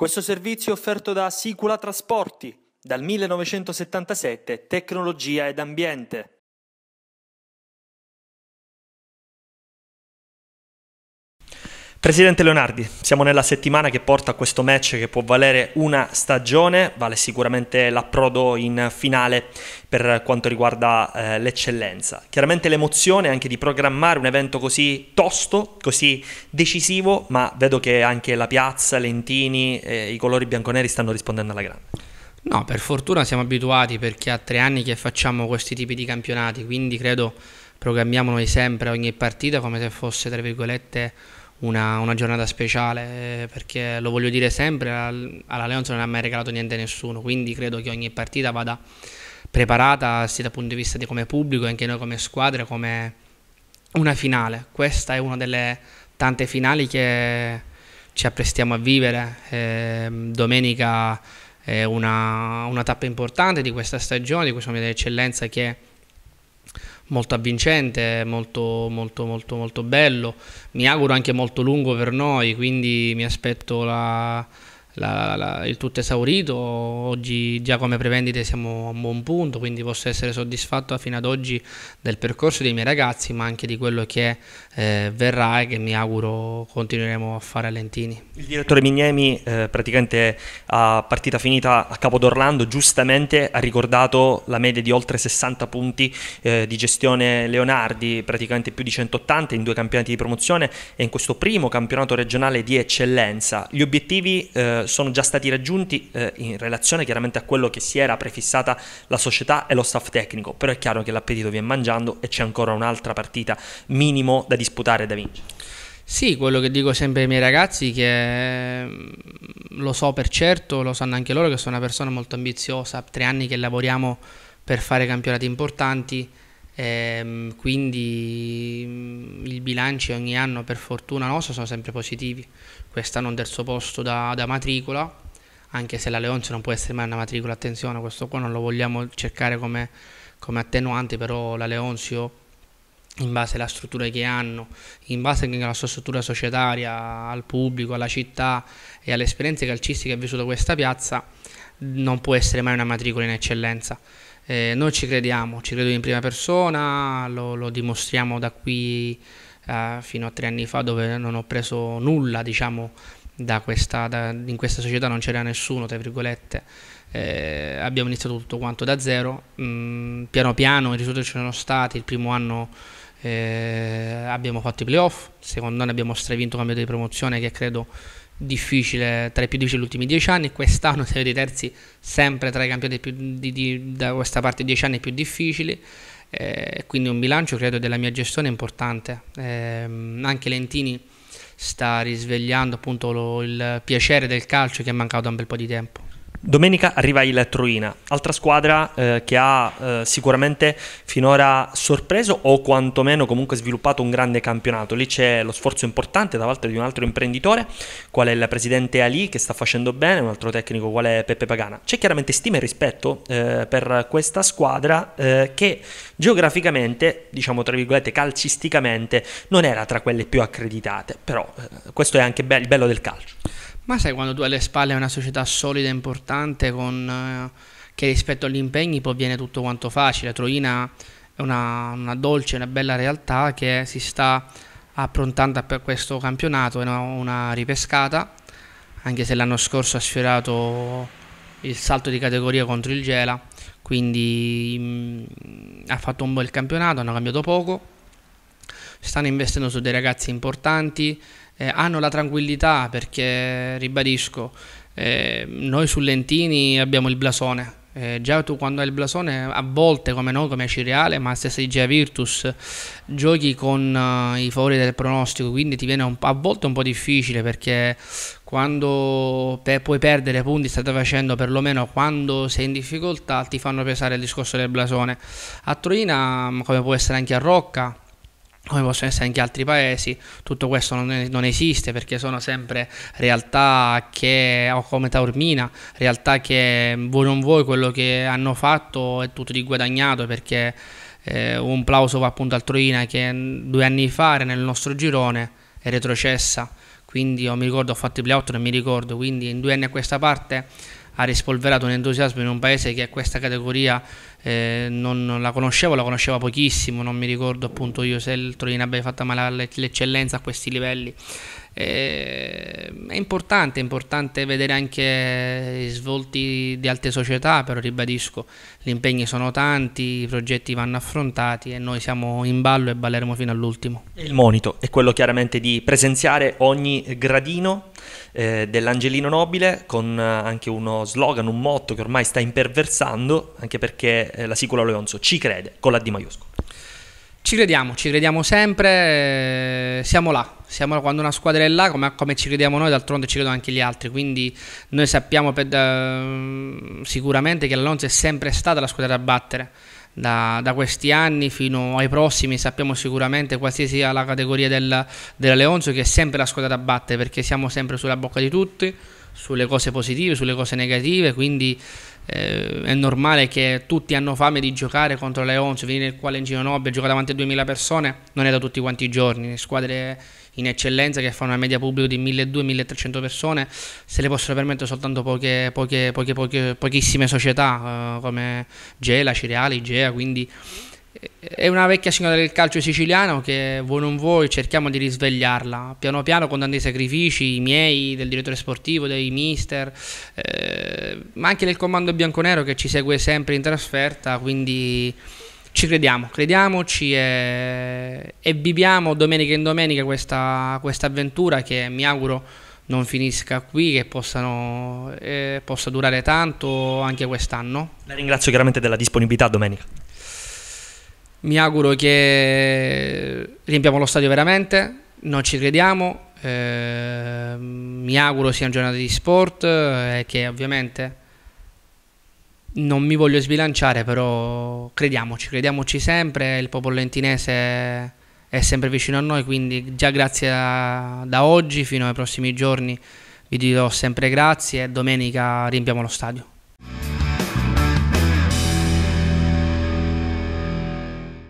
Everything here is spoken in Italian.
Questo servizio è offerto da Sicula Trasporti, dal 1977 Tecnologia ed Ambiente. Presidente Leonardi, siamo nella settimana che porta a questo match che può valere una stagione, vale sicuramente l'approdo in finale per quanto riguarda eh, l'eccellenza. Chiaramente l'emozione anche di programmare un evento così tosto, così decisivo, ma vedo che anche la piazza, Lentini, eh, i colori bianconeri stanno rispondendo alla grande. No, per fortuna siamo abituati perché ha tre anni che facciamo questi tipi di campionati, quindi credo programmiamo noi sempre ogni partita come se fosse, tra virgolette, una, una, giornata speciale perché lo voglio dire sempre, alla Leonzo non ha mai regalato niente a nessuno, quindi credo che ogni partita vada preparata sia dal punto di vista di come pubblico e anche noi come squadra, come una finale. Questa è una delle tante finali che ci apprestiamo a vivere. Eh, domenica è una, una, tappa importante di questa stagione, di questa mia eccellenza che molto avvincente, molto, molto, molto, molto bello. Mi auguro anche molto lungo per noi, quindi mi aspetto la la, la, il tutto esaurito, oggi già come prevendite siamo a un buon punto, quindi posso essere soddisfatto fino ad oggi del percorso dei miei ragazzi, ma anche di quello che eh, verrà e che mi auguro continueremo a fare a Lentini. Il direttore Mignemi, eh, praticamente a partita finita a Capodorlando, giustamente ha ricordato la media di oltre 60 punti eh, di gestione Leonardi, praticamente più di 180 in due campionati di promozione e in questo primo campionato regionale di eccellenza. Gli obiettivi eh, sono già stati raggiunti eh, in relazione chiaramente a quello che si era prefissata la società e lo staff tecnico, però è chiaro che l'appetito viene mangiando e c'è ancora un'altra partita minimo da disputare e da vincere. Sì, quello che dico sempre ai miei ragazzi, che mm, lo so per certo, lo sanno anche loro che sono una persona molto ambiziosa, tre anni che lavoriamo per fare campionati importanti, ehm, quindi mm, i bilanci ogni anno per fortuna nostra sono sempre positivi, quest'anno un terzo posto da, da matricola, anche se la Leonce non può essere mai una matricola, attenzione, questo qua non lo vogliamo cercare come, come attenuante, però la Leonzio in base alla struttura che hanno, in base anche alla sua struttura societaria, al pubblico, alla città e alle esperienze calcistiche che ha vissuto questa piazza, non può essere mai una matricola in eccellenza. Eh, noi ci crediamo, ci credo in prima persona, lo, lo dimostriamo da qui eh, fino a tre anni fa dove non ho preso nulla, diciamo, da questa, da, in questa società non c'era nessuno, tra virgolette. Eh, abbiamo iniziato tutto quanto da zero, mm, piano piano i risultati ci sono stati, il primo anno eh, abbiamo fatto i playoff, il secondo anno abbiamo stravinto il cambio di promozione che credo difficile, tra i più difficili degli ultimi dieci anni, quest'anno siamo dei terzi sempre tra i campionati più, di, di, da questa parte dieci anni più difficili. Eh, quindi un bilancio credo della mia gestione importante. Eh, anche Lentini sta risvegliando appunto lo, il piacere del calcio che è mancato da un bel po' di tempo. Domenica arriva il Truina, altra squadra eh, che ha eh, sicuramente finora sorpreso o quantomeno comunque sviluppato un grande campionato. Lì c'è lo sforzo importante da parte di un altro imprenditore, quale il presidente Ali che sta facendo bene, un altro tecnico quale Peppe Pagana. C'è chiaramente stima e rispetto eh, per questa squadra eh, che geograficamente, diciamo tra virgolette calcisticamente, non era tra quelle più accreditate, però eh, questo è anche be- il bello del calcio. Ma sai quando tu hai alle spalle una società solida e importante con, eh, che rispetto agli impegni poi viene tutto quanto facile. Troina è una, una dolce, una bella realtà che si sta approntando per questo campionato, è una, una ripescata, anche se l'anno scorso ha sfiorato il salto di categoria contro il Gela, quindi mh, mm, ha fatto un bel campionato, hanno cambiato poco stanno investendo su dei ragazzi importanti, eh, hanno la tranquillità perché, ribadisco, eh, noi su Lentini abbiamo il blasone. Eh, già tu quando hai il blasone a volte come noi, come Cireale, ma se sei già Virtus, giochi con uh, i favori del pronostico, quindi ti viene a volte un po' difficile perché quando pe- puoi perdere punti state facendo perlomeno quando sei in difficoltà ti fanno pesare il discorso del blasone a Troina mm, come può essere anche a Rocca come possono essere anche altri paesi, tutto questo non, non, esiste perché sono sempre realtà che, o come Taormina, realtà che voi non voi quello che hanno fatto è tutto di guadagnato perché eh, un plauso va appunto al Troina che due anni fa era nel nostro girone è retrocessa, quindi io mi ricordo ho fatto i playout, non mi ricordo, quindi in due anni a questa parte ha rispolverato un entusiasmo in un paese che a questa categoria eh, non la conoscevo, la conosceva pochissimo, non mi ricordo appunto io se il Torino abbia fatto male all'eccellenza a questi livelli Ehm, è importante, è importante vedere anche i svolti di altre società, però ribadisco, gli impegni sono tanti, i progetti vanno affrontati e noi siamo in ballo e balleremo fino all'ultimo. Il monito è quello chiaramente di presenziare ogni gradino eh, dell'Angelino Nobile con eh, anche uno slogan, un motto che ormai sta imperversando, anche perché eh, la Sicula Leonzo ci crede con la D maiuscola. Ci crediamo, ci crediamo sempre, eh, siamo là, siamo là quando una squadra è là, come, come ci crediamo noi, d'altronde ci credono anche gli altri, quindi noi sappiamo per, uh, sicuramente che l'Alonso è sempre stata la squadra da battere, da, da, questi anni fino ai prossimi, sappiamo sicuramente qualsiasi sia la categoria del, della Leonzo che è sempre la squadra da battere perché siamo sempre sulla bocca di tutti, sulle cose positive, sulle cose negative, quindi eh, è normale che tutti hanno fame di giocare contro le 11, venire nel quale in Ginonobbia giocare davanti a 2000 persone non è da tutti quanti i giorni, le squadre in eccellenza che fanno una media pubblica di 1200-1300 persone se le possono permettere soltanto poche, poche, poche, pochissime società eh, come Gela, Cireali, Igea, quindi è una vecchia signora del calcio siciliano che voi non voi cerchiamo di risvegliarla piano piano con tanti sacrifici miei, del direttore sportivo, dei mister, eh, ma anche del comando bianconero che ci segue sempre in trasferta, quindi ci crediamo, crediamoci e, e viviamo domenica in domenica questa, questa avventura che mi auguro non finisca qui, che possano, eh, possa durare tanto anche quest'anno. La ringrazio chiaramente della disponibilità domenica. Mi auguro che riempiamo lo stadio veramente, non ci crediamo, eh, mi auguro sia una giornata di sport eh, e che ovviamente non mi voglio sbilanciare, però crediamoci, crediamoci sempre, il popolo lentinese è sempre vicino a noi, quindi già grazie a, da oggi fino ai prossimi giorni vi dirò sempre grazie e domenica riempiamo lo stadio.